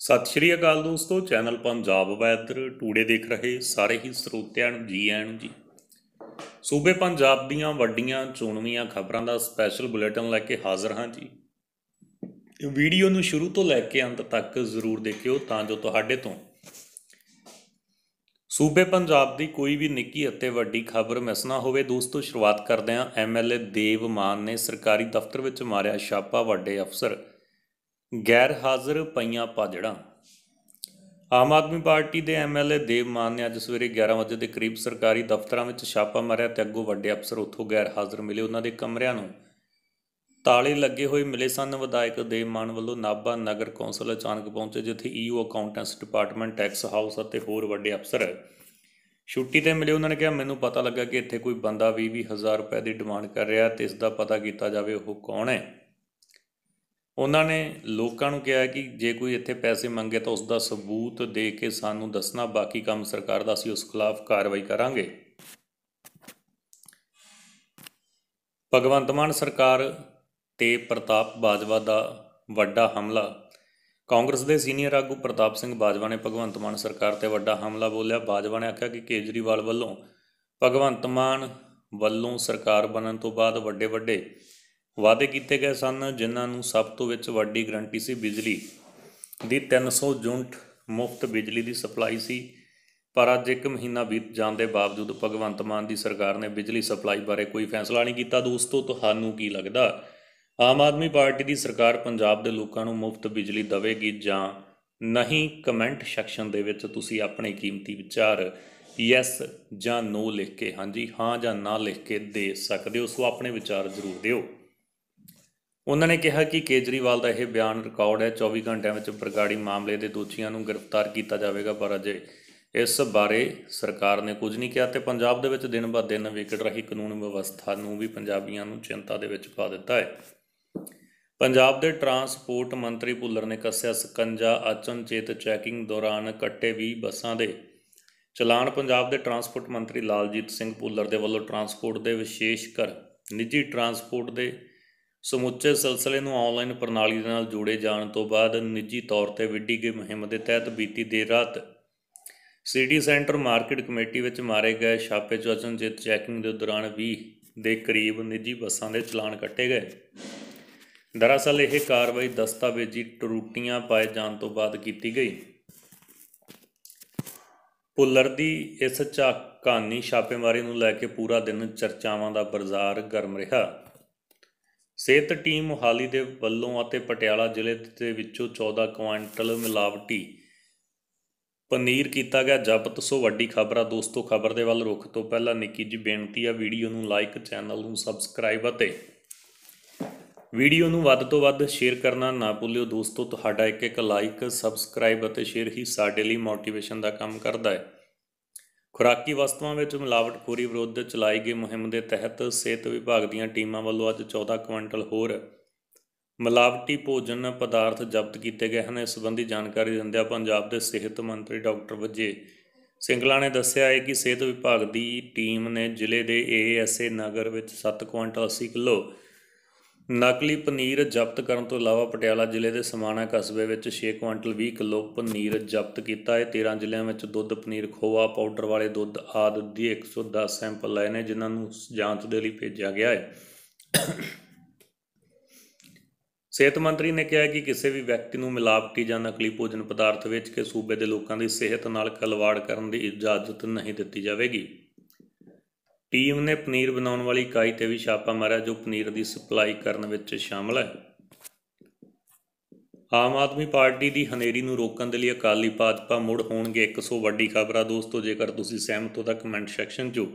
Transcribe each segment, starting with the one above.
ਸਤਿ ਸ਼੍ਰੀ ਅਕਾਲ ਦੋਸਤੋ channel Punjab weather today ਦੇਖ ਰਹੇ ਸਾਰੇ ਹੀ ਸਰੋਤਿਆਂ ਨੂੰ ਜੀ ਆਇਆਂ ਜੀ ਸੂਬੇ ਪੰਜਾਬ ਦੀਆਂ ਵੱਡੀਆਂ ਚੋਣਵੀਆਂ ਖਬਰਾਂ ਦਾ ਸਪੈਸ਼ਲ ਬੁਲੇਟਿਨ ਲੈ ਕੇ ਹਾਜ਼ਰ ਹਾਂ ਜੀ ਇਹ ਵੀਡੀਓ ਨੂੰ ਸ਼ੁਰੂ ਤੋਂ ਲੈ ਕੇ ਅੰਤ ਤੱਕ ਜ਼ਰੂਰ ਦੇਖਿਓ ਤਾਂ ਜੋ ਤੁਹਾਡੇ ਤੋਂ ਸੂਬੇ ਪੰਜਾਬ ਦੀ ਕੋਈ ਵੀ ਨਿੱਕੀ ਅਤੇ ਵੱਡੀ ਖਬਰ ਮਿਸ ਨਾ ਹੋਵੇ ਦੋਸਤੋ ਸ਼ੁਰੂਆਤ ਕਰਦੇ ਹਾਂ ਐਮਐਲਏ ਦੇਵ ਮਾਨ ਨੇ ਸਰਕਾਰੀ ਦਫ਼ਤਰ ਵਿੱਚ ਮਾਰਿਆ ਛਾਪਾ ਵੱਡੇ ਅਫਸਰ ਗੈਰ ਹਾਜ਼ਰ ਪਈਆਂ ਪਾਜੜਾਂ ਆਮ ਆਦਮੀ ਪਾਰਟੀ ਦੇ ਐਮਐਲਏ ਦੇਵ ਮਾਨ ਨੇ ਅੱਜ ਸਵੇਰੇ 11 ਵਜੇ ਦੇ ਕਰੀਬ ਸਰਕਾਰੀ ਦਫ਼ਤਰਾਂ ਵਿੱਚ ਛਾਪਾ ਮਾਰਿਆ ਤੇ ਅੱਗੋਂ ਵੱਡੇ ਅਫਸਰ ਉੱਥੋਂ ਗੈਰ ਹਾਜ਼ਰ ਮਿਲੇ ਉਹਨਾਂ ਦੇ ਕਮਰਿਆਂ ਨੂੰ ਤਾਲੇ ਲੱਗੇ ਹੋਏ ਮਿਲੇ ਸਨ ਵਿਧਾਇਕ ਦੇਵ ਮਾਨ ਵੱਲੋਂ ਨਾਭਾ ਨਗਰ ਕੌਂਸਲ ਅਚਾਨਕ ਪਹੁੰਚੇ ਜਿੱਥੇ EO accountants department tax house ਅਤੇ ਹੋਰ ਵੱਡੇ ਅਫਸਰ ਛੁੱਟੀ ਤੇ ਮਿਲੇ ਉਹਨਾਂ ਨੇ ਕਿਹਾ ਮੈਨੂੰ ਪਤਾ ਲੱਗਾ ਕਿ ਇੱਥੇ ਕੋਈ ਬੰਦਾ 20 20 ਹਜ਼ਾਰ ਰੁਪਏ ਦੀ ਡਿਮਾਂਡ ਕਰ ਰਿਹਾ ਤੇ ਇਸ ਦਾ ਪਤਾ ਕੀਤਾ ਜਾਵੇ ਉਹ ਕੌਣ ਹੈ ਉਹਨਾਂ ਨੇ ਲੋਕਾਂ ਨੂੰ ਕਿਹਾ ਕਿ ਜੇ ਕੋਈ ਇੱਥੇ ਪੈਸੇ ਮੰਗੇ ਤਾਂ ਉਸ ਦਾ ਸਬੂਤ ਦੇ ਕੇ ਸਾਨੂੰ ਦੱਸਣਾ ਬਾਕੀ ਕੰਮ ਸਰਕਾਰ ਦਾ ਅਸੀਂ ਉਸ ਖਿਲਾਫ ਕਾਰਵਾਈ ਕਰਾਂਗੇ ਭਗਵੰਤ ਮਾਨ ਸਰਕਾਰ ਤੇ ਪ੍ਰਤਾਪ ਬਾਜਵਾ ਦਾ ਵੱਡਾ ਹਮਲਾ ਕਾਂਗਰਸ ਦੇ ਸੀਨੀਅਰ ਆਗੂ ਪ੍ਰਤਾਪ ਸਿੰਘ ਬਾਜਵਾ ਨੇ ਭਗਵੰਤ ਮਾਨ ਸਰਕਾਰ ਤੇ ਵੱਡਾ ਹਮਲਾ ਬੋਲਿਆ ਬਾਜਵਾ ਨੇ ਆਖਿਆ ਕਿ ਕੇਜਰੀਵਾਲ ਵੱਲੋਂ ਭਗਵੰਤ ਮਾਨ ਵੱਲੋਂ ਸਰਕਾਰ ਬਣਨ ਤੋਂ ਬਾਅਦ ਵੱਡੇ ਵੱਡੇ ਵਾਅਦੇ ਕੀਤੇ ਗਏ ਸਨ ਜਿਨ੍ਹਾਂ ਨੂੰ ਸਭ ਤੋਂ ਵਿੱਚ ਵੱਡੀ ਗਰੰਟੀ ਸੀ ਬਿਜਲੀ ਦੀ 300 ਯੂਨਿਟ ਮੁਫਤ ਬਿਜਲੀ ਦੀ ਸਪਲਾਈ ਸੀ ਪਰ ਅੱਜ ਇੱਕ ਮਹੀਨਾ ਬੀਤ ਜਾਣ ਦੇ ਬਾਵਜੂਦ ਭਗਵੰਤ ਮਾਨ ਦੀ ਸਰਕਾਰ ਨੇ ਬਿਜਲੀ ਸਪਲਾਈ ਬਾਰੇ ਕੋਈ ਫੈਸਲਾ ਨਹੀਂ ਕੀਤਾ ਦੋਸਤੋ ਤੁਹਾਨੂੰ ਕੀ ਲੱਗਦਾ ਆਮ ਆਦਮੀ ਪਾਰਟੀ ਦੀ ਸਰਕਾਰ ਪੰਜਾਬ ਦੇ ਲੋਕਾਂ ਨੂੰ ਮੁਫਤ ਬਿਜਲੀ ਦੇਵੇਗੀ ਜਾਂ ਨਹੀਂ ਕਮੈਂਟ ਸੈਕਸ਼ਨ ਦੇ ਵਿੱਚ ਤੁਸੀਂ ਆਪਣੇ ਕੀਮਤੀ ਵਿਚਾਰ ਯੈਸ ਜਾਂ ਨੋ ਲਿਖ ਕੇ ਹਾਂਜੀ ਹਾਂ ਜਾਂ ਨਾ ਲਿਖ ਕੇ ਦੇ ਸਕਦੇ ਹੋ ਸੋ ਆਪਣੇ ਵਿਚਾਰ ਜ਼ਰੂਰ ਦਿਓ ਉਹਨਾਂ ਨੇ ਕਿਹਾ ਕਿ ਕੇਜਰੀਵਾਲ ਦਾ ਇਹ ਬਿਆਨ ਰਿਕਾਰਡ ਹੈ 24 ਘੰਟਿਆਂ ਵਿੱਚ ਪ੍ਰਗਾੜੀ ਮਾਮਲੇ ਦੇ ਦੋਸ਼ੀਆਂ ਨੂੰ ਗ੍ਰਿਫਤਾਰ ਕੀਤਾ ਜਾਵੇਗਾ ਪਰ ਅਜੇ ਇਸ ਬਾਰੇ ਸਰਕਾਰ ਨੇ ਕੁਝ ਨਹੀਂ ਕਿਹਾ ਤੇ ਪੰਜਾਬ ਦੇ ਵਿੱਚ ਦਿਨ ਬਾ ਦਿਨ ਵਿਕੜ ਰਹੀ ਕਾਨੂੰਨ ਵਿਵਸਥਾ ਨੂੰ ਵੀ ਪੰਜਾਬੀਆਂ ਨੂੰ ਚਿੰਤਾ ਦੇ ਵਿੱਚ ਪਾ ਦਿੱਤਾ ਹੈ ਪੰਜਾਬ ਦੇ ਟਰਾਂਸਪੋਰਟ ਮੰਤਰੀ ਭੁੱਲਰ ਨੇ ਕੱਸਿਆ ਸਕੰਜਾ ਅਚਨਚੇਤ ਚੈਕਿੰਗ ਦੌਰਾਨ ਕੱਟੇ 20 ਬੱਸਾਂ ਦੇ ਚਲਾਨ ਪੰਜਾਬ ਦੇ ਟਰਾਂਸਪੋਰਟ ਮੰਤਰੀ ਲਾਲਜੀਤ ਸਿੰਘ ਭੁੱਲਰ ਦੇ ਵੱਲੋਂ ਟਰਾਂਸਪੋਰਟ ਦੇ ਵਿਸ਼ੇਸ਼ ਕਰ ਨਿੱਜੀ ਟਰਾਂਸਪੋਰਟ ਦੇ ਸਮੁੱਚੇ ਸਿਲਸਿਲੇ ਨੂੰ ਆਨਲਾਈਨ ਪ੍ਰਣਾਲੀ ਦੇ ਨਾਲ ਜੋੜੇ ਜਾਣ ਤੋਂ ਬਾਅਦ ਨਿੱਜੀ ਤੌਰ ਤੇ ਵਿੱਢੀ ਗਈ ਮੁਹਿੰਮ ਦੇ ਤਹਿਤ ਬੀਤੀ ਦੇਰ ਰਾਤ ਸਿਟੀ ਸੈਂਟਰ ਮਾਰਕੀਟ ਕਮੇਟੀ ਵਿੱਚ ਮਾਰੇ ਗਏ ਛਾਪੇ ਚੋਚਨ ਜਿੱਤ ਚੈਕਿੰਗ ਦੇ ਦੌਰਾਨ 20 ਦੇ ਕਰੀਬ ਨਿੱਜੀ ਬੱਸਾਂ ਦੇ ਚਲਾਨ ਕੱਟੇ ਗਏ ਦਰਅਸਲ ਇਹ ਕਾਰਵਾਈ ਦਸਤਾਵੇਜ਼ੀ ਟਰੂਟੀਆਂ ਪਾਏ ਜਾਣ ਤੋਂ ਬਾਅਦ ਕੀਤੀ ਗਈ ਪੁੱਲਰ ਦੀ ਇਸ ਚਾਕਾਨੀ ਛਾਪੇਮਾਰੀ ਨੂੰ ਲੈ ਕੇ ਪੂਰਾ ਦਿਨ ਚਰਚਾਵਾਂ ਦਾ ਬਾਜ਼ਾਰ ਗਰਮ ਰਿਹਾ ਸਿਹਤ ਟੀਮ ਮੁਹਾਲੀ ਦੇ ਵੱਲੋਂ ਅਤੇ ਪਟਿਆਲਾ ਜ਼ਿਲ੍ਹੇ ਦੇ ਵਿੱਚੋਂ 14 ਕੁਇੰਟਲ ਮਿਲਾਵਟੀ ਪਨੀਰ ਕੀਤਾ ਗਿਆ ਜ਼ਬਤ ਸੋ ਵੱਡੀ ਖਬਰ ਆ ਦੋਸਤੋ ਖਬਰ ਦੇ ਵੱਲ ਰੁਖ ਤੋਂ ਪਹਿਲਾਂ ਨਿੱਕੀ ਜੀ ਬੇਨਤੀ ਆ ਵੀਡੀਓ ਨੂੰ ਲਾਈਕ ਚੈਨਲ ਨੂੰ ਸਬਸਕ੍ਰਾਈਬ ਅਤੇ ਵੀਡੀਓ ਨੂੰ ਵੱਧ ਤੋਂ ਵੱਧ ਸ਼ੇਅਰ ਕਰਨਾ ਨਾ ਭੁੱਲਿਓ ਦੋਸਤੋ ਤੁਹਾਡਾ ਇੱਕ ਇੱਕ ਲਾਈਕ ਸਬਸਕ੍ਰਾਈਬ ਅਤੇ ਸ਼ੇਅਰ ਹੀ ਸਾਡੇ ਲਈ ਮੋਟੀਵੇਸ਼ਨ ਦਾ ਕੰਮ ਕਰਦਾ ਹੈ ਖੁਰਾਕੀ ਵਸਤੂਆਂ ਵਿੱਚ ਮਿਲਾਵਟਖੋਰੀ ਵਿਰੁੱਧ ਚਲਾਈ ਗਈ ਮੁਹਿੰਮ ਦੇ ਤਹਿਤ ਸਿਹਤ ਵਿਭਾਗ ਦੀਆਂ ਟੀਮਾਂ ਵੱਲੋਂ ਅੱਜ 14 ਕੁਇੰਟਲ ਹੋਰ ਮਿਲਾਵਟੀ ਭੋਜਨ ਪਦਾਰਥ ਜ਼ਬਤ ਕੀਤੇ ਗਏ ਹਨ ਇਸ ਸੰਬੰਧੀ ਜਾਣਕਾਰੀ ਦਿੰਦਿਆਂ ਪੰਜਾਬ ਦੇ ਸਿਹਤ ਮੰਤਰੀ ਡਾਕਟਰ ਵਜੇ ਸਿੰਗਲਾ ਨੇ ਦੱਸਿਆ ਹੈ ਕਿ ਸਿਹਤ ਵਿਭਾਗ ਦੀ ਟੀਮ ਨੇ ਜ਼ਿਲ੍ਹੇ ਦੇ ਏਐਸਏ ਨਗਰ ਵਿੱਚ 7 ਕੁਇੰਟਲ 80 ਕਿਲੋ ਨਕਲੀ ਪਨੀਰ ਜ਼ਬਤ ਕਰਨ ਤੋਂ ਇਲਾਵਾ ਪਟਿਆਲਾ ਜ਼ਿਲ੍ਹੇ ਦੇ ਸਮਾਣਾ ਕਸਬੇ ਵਿੱਚ 6 ਕੁਇੰਟਲ 20 ਕਿਲੋ ਪਨੀਰ ਜ਼ਬਤ ਕੀਤਾ ਹੈ 13 ਜ਼ਿਲ੍ਹਿਆਂ ਵਿੱਚ ਦੁੱਧ ਪਨੀਰ ਖੋਆ ਪਾਊਡਰ ਵਾਲੇ ਦੁੱਧ ਆਦਿ ਦੀ 110 ਸੈਂਪਲ ਲਏ ਨੇ ਜਿਨ੍ਹਾਂ ਨੂੰ ਜਾਂਚ ਦੇ ਲਈ ਭੇਜਿਆ ਗਿਆ ਹੈ ਸਿਹਤ ਮੰਤਰੀ ਨੇ ਕਿਹਾ ਕਿ ਕਿਸੇ ਵੀ ਵਿਅਕਤੀ ਨੂੰ ਮਿਲਾਵਟੀ ਜਾਂ ਨਕਲੀ ਭੋਜਨ ਪਦਾਰਥ ਵੇਚ ਕੇ ਸੂਬੇ ਦੇ ਲੋਕਾਂ ਦੀ ਸਿਹਤ ਨਾਲ ਖਿਲਵਾੜ ਕਰਨ ਦੀ ਇਜਾਜ਼ਤ ਨਹੀਂ ਦਿੱਤੀ ਜਾਵੇਗੀ ਟੀਮ ਨੇ ਪਨੀਰ ਬਣਾਉਣ ਵਾਲੀ ਇਕਾਈ ਤੇ ਵੀ ਛਾਪਾ ਮਾਰਿਆ ਜੋ ਪਨੀਰ ਦੀ ਸਪਲਾਈ ਕਰਨ ਵਿੱਚ ਸ਼ਾਮਲ ਹੈ ਆਮ ਆਦਮੀ ਪਾਰਟੀ ਦੀ ਹਨੇਰੀ ਨੂੰ ਰੋਕਣ ਦੇ ਲਈ ਅਕਾਲੀ ਭਾਜਪਾ ਮੁੜ ਹੋਣਗੇ 100 ਵੱਡੀ ਖਬਰਾਂ ਦੋਸਤੋ ਜੇਕਰ ਤੁਸੀਂ ਸਹਿਮਤ ਹੋ ਤਾਂ ਕਮੈਂਟ ਸੈਕਸ਼ਨ 'ਚ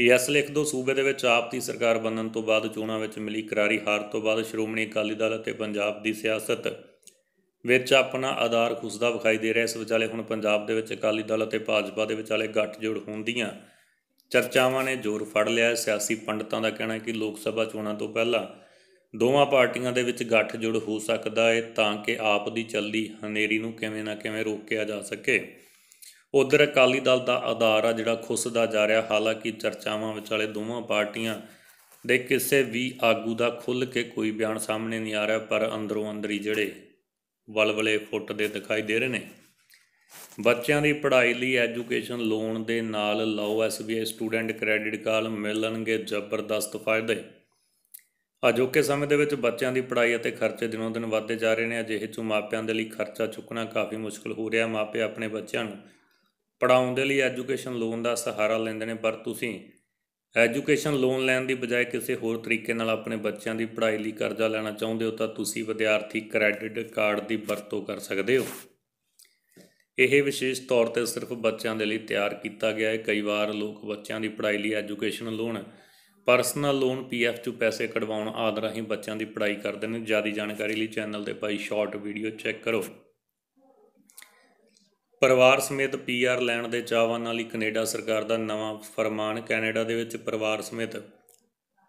ਯੈਸ ਲਿਖ ਦਿਓ ਸੂਬੇ ਦੇ ਵਿੱਚ ਆਪ ਦੀ ਸਰਕਾਰ ਬਣਨ ਤੋਂ ਬਾਅਦ ਚੋਣਾਂ ਵਿੱਚ ਮਿਲੀ ਕਰਾਰੀ ਹਾਰ ਤੋਂ ਬਾਅਦ ਸ਼੍ਰੋਮਣੀ ਅਕਾਲੀ ਦਲ ਅਤੇ ਪੰਜਾਬ ਦੀ ਸਿਆਸਤ ਵਿੱਚ ਆਪਣਾ ਆਧਾਰ ਖੁਸਦਾ ਵਿਖਾਈ ਦੇ ਰਿਹਾ ਇਸ ਵਿਚਾਲੇ ਹੁਣ ਪੰਜਾਬ ਦੇ ਵਿੱਚ ਅਕਾਲੀ ਦਲ ਅਤੇ ਭਾਜਪਾ ਦੇ ਵਿਚਾਲੇ ਗੱਠਜੋੜ ਹੋਣ ਦੀਆਂ ਚਰਚਾਵਾਂ ਨੇ ਜ਼ੋਰ ਫੜ ਲਿਆ ਹੈ ਸਿਆਸੀ ਪੰਡਤਾਂ ਦਾ ਕਹਿਣਾ ਹੈ ਕਿ ਲੋਕ ਸਭਾ ਚੋਣਾਂ ਤੋਂ ਪਹਿਲਾਂ ਦੋਵਾਂ ਪਾਰਟੀਆਂ ਦੇ ਵਿੱਚ ਗੱਠ ਜੁੜ ਹੋ ਸਕਦਾ ਹੈ ਤਾਂ ਕਿ ਆਪ ਦੀ ਚੱਲਦੀ ਹਨੇਰੀ ਨੂੰ ਕਿਵੇਂ ਨਾ ਕਿਵੇਂ ਰੋਕਿਆ ਜਾ ਸਕੇ ਉਧਰ ਅਕਾਲੀ ਦਲ ਦਾ ਆਧਾਰ ਆ ਜਿਹੜਾ ਖੁੱਸਦਾ ਜਾ ਰਿਹਾ ਹਾਲਾਂਕਿ ਚਰਚਾਵਾਂ ਵਿਚਾਲੇ ਦੋਵਾਂ ਪਾਰਟੀਆਂ ਦੇ ਕਿਸੇ ਵੀ ਆਗੂ ਦਾ ਖੁੱਲ ਕੇ ਕੋਈ ਬਿਆਨ ਸਾਹਮਣੇ ਨਹੀਂ ਆ ਰਿਹਾ ਪਰ ਅੰਦਰੋਂ ਅੰਦਰੀ ਜਿਹੜੇ ਵਲਵਲੇ ਫੁੱਟਦੇ ਦਿਖਾਈ ਦੇ ਰਹੇ ਨੇ ਬੱਚਿਆਂ ਦੀ ਪੜ੍ਹਾਈ ਲਈ ਐਜੂਕੇਸ਼ਨ ਲੋਨ ਦੇ ਨਾਲ ਲਓ ਐਸਬੀਆਈ ਸਟੂਡੈਂਟ ਕ੍ਰੈਡਿਟ ਕਾਰਡ ਮਿਲਣਗੇ ਜ਼ਬਰਦਸਤ ਫਾਇਦੇ ਅਜੋਕੇ ਸਮੇਂ ਦੇ ਵਿੱਚ ਬੱਚਿਆਂ ਦੀ ਪੜ੍ਹਾਈ ਅਤੇ ਖਰਚੇ ਦਿਨੋਂ ਦਿਨ ਵਧਦੇ ਜਾ ਰਹੇ ਨੇ ਅਜਿਹੇ ਚੋਂ ਮਾਪਿਆਂ ਦੇ ਲਈ ਖਰਚਾ ਚੁੱਕਣਾ ਕਾਫੀ ਮੁਸ਼ਕਲ ਹੋ ਰਿਹਾ ਮਾਪੇ ਆਪਣੇ ਬੱਚਿਆਂ ਨੂੰ ਪੜਾਉਣ ਦੇ ਲਈ ਐਜੂਕੇਸ਼ਨ ਲੋਨ ਦਾ ਸਹਾਰਾ ਲੈਂਦੇ ਨੇ ਪਰ ਤੁਸੀਂ ਐਜੂਕੇਸ਼ਨ ਲੋਨ ਲੈਣ ਦੀ ਬਜਾਏ ਕਿਸੇ ਹੋਰ ਤਰੀਕੇ ਨਾਲ ਆਪਣੇ ਬੱਚਿਆਂ ਦੀ ਪੜ੍ਹਾਈ ਲਈ ਕਰਜ਼ਾ ਲੈਣਾ ਚਾਹੁੰਦੇ ਹੋ ਤਾਂ ਤੁਸੀਂ ਵਿਦਿਆਰਥੀ ਕ੍ਰੈਡਿਟ ਕਾਰਡ ਦੀ ਵਰਤੋਂ ਕਰ ਸਕਦੇ ਹੋ ਇਹ ਵਿਸ਼ੇਸ਼ ਤੌਰ ਤੇ ਸਿਰਫ ਬੱਚਿਆਂ ਦੇ ਲਈ ਤਿਆਰ ਕੀਤਾ ਗਿਆ ਹੈ ਕਈ ਵਾਰ ਲੋਕ ਬੱਚਿਆਂ ਦੀ ਪੜ੍ਹਾਈ ਲਈ educational loan personal loan PF ਚੋਂ ਪੈਸੇ ਕਢਵਾਉਣ ਆਦਿ ਰਾਹੀਂ ਬੱਚਿਆਂ ਦੀ ਪੜ੍ਹਾਈ ਕਰਦੇ ਨੇ ਜਿਆਦਾ ਜਾਣਕਾਰੀ ਲਈ ਚੈਨਲ ਤੇ ਭਾਈ ਸ਼ਾਰਟ ਵੀਡੀਓ ਚੈੱਕ ਕਰੋ ਪਰਿਵਾਰ ਸਮੇਤ ਪੀਆਰ ਲੈਣ ਦੇ ਚਾਹਵਾਨਾਂ ਲਈ ਕੈਨੇਡਾ ਸਰਕਾਰ ਦਾ ਨਵਾਂ ਫਰਮਾਨ ਕੈਨੇਡਾ ਦੇ ਵਿੱਚ ਪਰਿਵਾਰ ਸਮੇਤ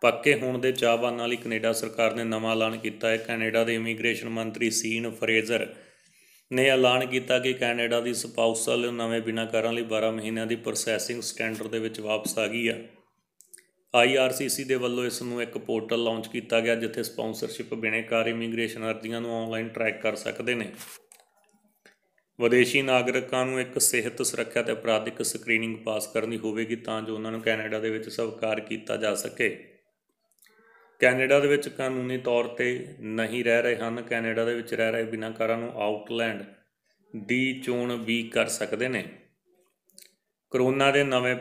ਪੱਕੇ ਹੋਣ ਦੇ ਚਾਹਵਾਨਾਂ ਲਈ ਕੈਨੇਡਾ ਸਰਕਾਰ ਨੇ ਨਵਾਂ ਐਲਾਨ ਕੀਤਾ ਹੈ ਕੈਨੇਡਾ ਦੇ ਇਮੀਗ੍ਰੇਸ਼ਨ ਮੰਤਰੀ ਸੀਨ ਫਰੇਜ਼ਰ ਨੇ ਐਲਾਨ ਕੀਤਾ ਕਿ ਕੈਨੇਡਾ ਦੀ ਸਪਾਊਸਲ ਨਵੇਂ ਬਿਨਾਕਾਰਾਂ ਲਈ 12 ਮਹੀਨਿਆਂ ਦੀ ਪ੍ਰੋਸੈਸਿੰਗ ਸਟੈਂਡਰਡ ਦੇ ਵਿੱਚ ਵਾਪਸ ਆ ਗਈ ਆ ਆਈਆਰਸੀਸੀ ਦੇ ਵੱਲੋਂ ਇਸ ਨੂੰ ਇੱਕ ਪੋਰਟਲ ਲਾਂਚ ਕੀਤਾ ਗਿਆ ਜਿੱਥੇ ਸਪਾਂਸਰਸ਼ਿਪ ਬਿਨੇਕਾਰ ਇਮੀਗ੍ਰੇਸ਼ਨ ਅਰਜ਼ੀਆਂ ਨੂੰ ਆਨਲਾਈਨ ਟਰੈਕ ਕਰ ਸਕਦੇ ਨੇ ਵਿਦੇਸ਼ੀ ਨਾਗਰਿਕਾਂ ਨੂੰ ਇੱਕ ਸਿਹਤ ਸੁਰੱਖਿਆ ਤੇ ਅਪਰਾਧਿਕ ਸਕਰੀਨਿੰਗ ਪਾਸ ਕਰਨੀ ਹੋਵੇਗੀ ਤਾਂ ਜੋ ਉਹਨਾਂ ਨੂੰ ਕੈਨੇਡਾ ਦੇ ਵਿੱਚ ਸਵੀਕਾਰ ਕੀਤਾ ਜਾ ਸਕੇ ਕੈਨੇਡਾ ਦੇ ਵਿੱਚ ਕਾਨੂੰਨੀ ਤੌਰ ਤੇ ਨਹੀਂ ਰਹਿ ਰਹੇ ਹਨ ਕੈਨੇਡਾ ਦੇ ਵਿੱਚ ਰਹਿ ਰਹੇ ਬਿਨਾਕਾਰਾਂ ਨੂੰ ਆਊਟਲੈਂਡ ਦੀ ਚੋਣ ਵੀ ਕਰ ਸਕਦੇ ਨੇ ਕਰੋਨਾ ਦੇ ਨਵੇਂ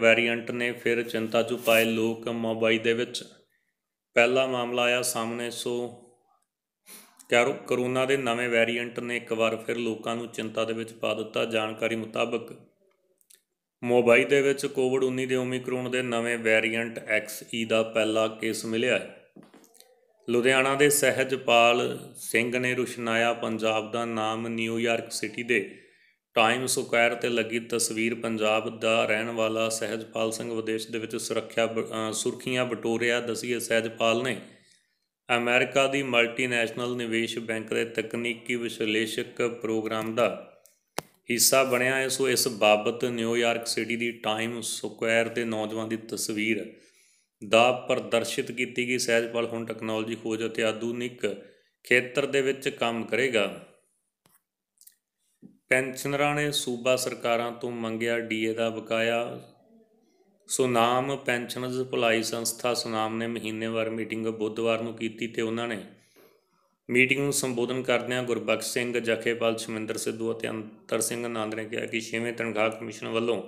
ਵੈਰੀਐਂਟ ਨੇ ਫਿਰ ਚਿੰਤਾ 'ਚ ਪਾਏ ਲੋਕ ਮੁੰਬਈ ਦੇ ਵਿੱਚ ਪਹਿਲਾ ਮਾਮਲਾ ਆਇਆ ਸਾਹਮਣੇ ਸੋ ਕਰੋਨਾ ਦੇ ਨਵੇਂ ਵੈਰੀਐਂਟ ਨੇ ਇੱਕ ਵਾਰ ਫਿਰ ਲੋਕਾਂ ਨੂੰ ਚਿੰਤਾ ਦੇ ਵਿੱਚ ਪਾ ਦਿੱਤਾ ਜਾਣਕਾਰੀ ਮੁਤਾਬਕ ਮੋਬਾਈ ਦੇ ਵਿੱਚ ਕੋਵਿਡ-19 ਦੇ ਓਮਿਕਰੋਨ ਦੇ ਨਵੇਂ ਵੈਰੀਐਂਟ XE ਦਾ ਪਹਿਲਾ ਕੇਸ ਮਿਲਿਆ ਹੈ ਲੁਧਿਆਣਾ ਦੇ ਸਹਿਜਪਾਲ ਸਿੰਘ ਨੇ ਰੁਸ਼ਨਾਇਆ ਪੰਜਾਬ ਦਾ ਨਾਮ ਨਿਊਯਾਰਕ ਸਿਟੀ ਦੇ ਟਾਈਮ ਸਕੁਆਇਰ ਤੇ ਲੱਗੀ ਤਸਵੀਰ ਪੰਜਾਬ ਦਾ ਰਹਿਣ ਵਾਲਾ ਸਹਿਜਪਾਲ ਸਿੰਘ ਵਿਦੇਸ਼ ਦੇ ਵਿੱਚ ਸੁਰੱਖਿਆ ਸੁਰਖੀਆਂ ਬਟੋਰਿਆ ਦਸੀਏ ਸਹਿਜਪਾਲ ਨੇ ਅਮਰੀਕਾ ਦੀ ਮਲਟੀਨੈਸ਼ਨਲ ਨਿਵੇਸ਼ ਬੈਂਕ ਦੇ ਤਕਨੀਕੀ ਵਿਸ਼ਲੇਸ਼ਕ ਪ੍ਰੋਗਰਾਮ ਦਾ ਹਿੱਸਾ ਬਣਿਆ ਹੈ ਸੋ ਇਸ ਬਾਬਤ ਨਿਊਯਾਰਕ ਸਿਟੀ ਦੀ ਟਾਈਮ ਸਕੁਆਇਰ ਤੇ ਨੌਜਵਾਨ ਦੀ ਤਸਵੀਰ ਦਾ ਪ੍ਰਦਰਸ਼ਿਤ ਕੀਤੀ ਗਈ ਸਹਿਜਪਾਲ ਹੁਣ ਟੈਕਨੋਲੋਜੀ ਖੋਜ ਅਤੇ ਆਧੁਨਿਕ ਖੇਤਰ ਦੇ ਵਿੱਚ ਕੰਮ ਕਰੇਗਾ ਪੈਨਸ਼ਨਰਾਂ ਨੇ ਸੂਬਾ ਸਰਕਾਰਾਂ ਤੋਂ ਮੰਗਿਆ ਡੀਏ ਦਾ ਬਕਾਇਆ ਸੁਨਾਮ ਪੈਨਸ਼ਨਰਜ਼ ਭਲਾਈ ਸੰਸਥਾ ਸੁਨਾਮ ਨੇ ਮਹੀਨੇਵਾਰ ਮੀਟਿੰਗ ਬੁੱਧਵਾਰ ਨੂੰ ਕੀਤੀ ਤੇ ਉਹਨਾਂ ਨੇ ਮੀਟਿੰਗ ਨੂੰ ਸੰਬੋਧਨ ਕਰਦਿਆਂ ਗੁਰਬਖਸ਼ ਸਿੰਘ ਜਖੇਪਾਲ ਸ਼ਮਿੰਦਰ ਸਿੱਧੂ ਅਤੇ ਅੰਤਰ ਸਿੰਘ ਆਨੰਦ ਨੇ ਕਿਹਾ ਕਿ 6ਵੇਂ ਤਨਖਾਹ ਕਮਿਸ਼ਨ ਵੱਲੋਂ